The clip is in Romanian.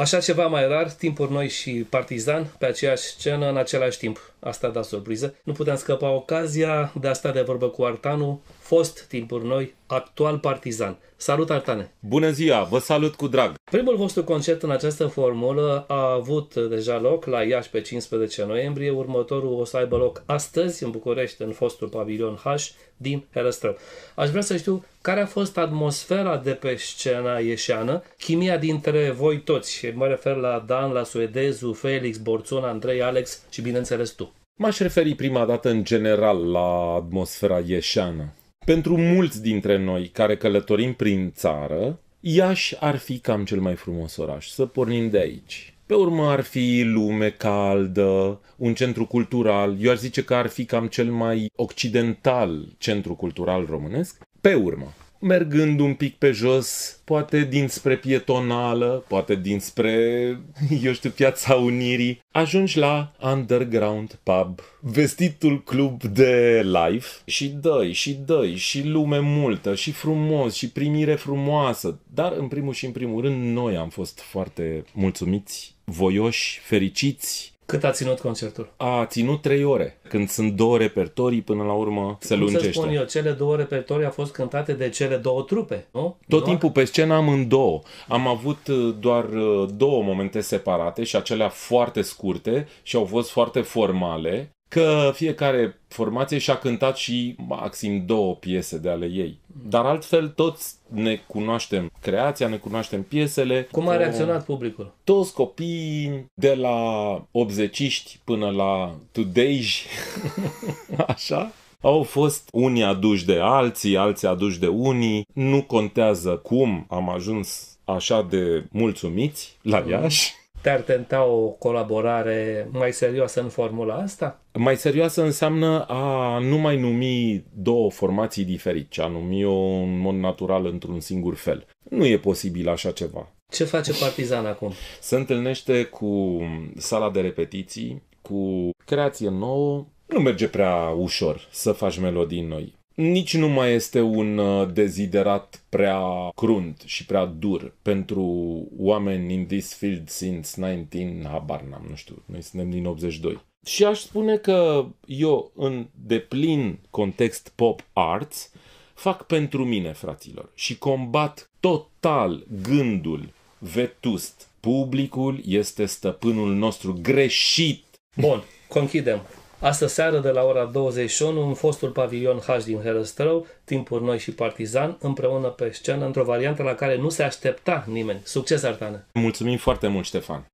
Așa ceva mai rar, timpuri noi și partizan, pe aceeași scenă, în același timp. Asta da dat surpriză. Nu puteam scăpa ocazia de a sta de vorbă cu Artanu, fost timpuri noi, actual partizan. Salut, Artane! Bună ziua! Vă salut cu drag! Primul vostru concert în această formulă a avut deja loc la Iași pe 15 noiembrie. Următorul o să aibă loc astăzi în București, în fostul pavilion H din Herăstrău. Aș vrea să știu care a fost atmosfera de pe scena ieșeană, chimia dintre voi toți, mă refer la Dan, la Suedezu, Felix, Borțun, Andrei, Alex și bineînțeles tu. M-aș referi prima dată în general la atmosfera ieșeană. Pentru mulți dintre noi care călătorim prin țară, Iași ar fi cam cel mai frumos oraș, să pornim de aici. Pe urmă ar fi lume caldă, un centru cultural, eu aș zice că ar fi cam cel mai occidental centru cultural românesc. Pe urmă, mergând un pic pe jos, poate dinspre pietonală, poate dinspre, eu știu, piața Unirii, ajungi la Underground Pub, vestitul club de live și dăi, și dăi, și lume multă, și frumos, și primire frumoasă, dar în primul și în primul rând noi am fost foarte mulțumiți voioși, fericiți, cât a ținut concertul? A ținut trei ore, când sunt două repertorii, până la urmă se Cum lungește. să spun eu, cele două repertorii au fost cântate de cele două trupe, nu? Tot nu? timpul pe scenă am în două. Am avut uh, doar uh, două momente separate și acelea foarte scurte și au fost foarte formale, că fiecare formație și-a cântat și maxim două piese de ale ei. Dar altfel toți ne cunoaștem creația, ne cunoaștem piesele. Cum a reacționat publicul? Toți copiii, de la 80 până la today așa, au fost unii aduși de alții, alții aduși de unii. Nu contează cum am ajuns așa de mulțumiți la mm. Iași te-ar tenta o colaborare mai serioasă în formula asta? Mai serioasă înseamnă a nu mai numi două formații diferite, a numi-o în mod natural într-un singur fel. Nu e posibil așa ceva. Ce face Partizan acum? Se întâlnește cu sala de repetiții, cu creație nouă. Nu merge prea ușor să faci melodii noi nici nu mai este un uh, deziderat prea crunt și prea dur pentru oameni in this field since 19, habar n-am, nu știu, noi suntem din 82. Și aș spune că eu, în deplin context pop arts, fac pentru mine, fraților, și combat total gândul vetust. Publicul este stăpânul nostru greșit. Bun, conchidem. Astă seară de la ora 21 în fostul pavilion H din Herăstrău, timpuri noi și partizan, împreună pe scenă, într-o variantă la care nu se aștepta nimeni. Succes, Artane! Mulțumim foarte mult, Ștefan!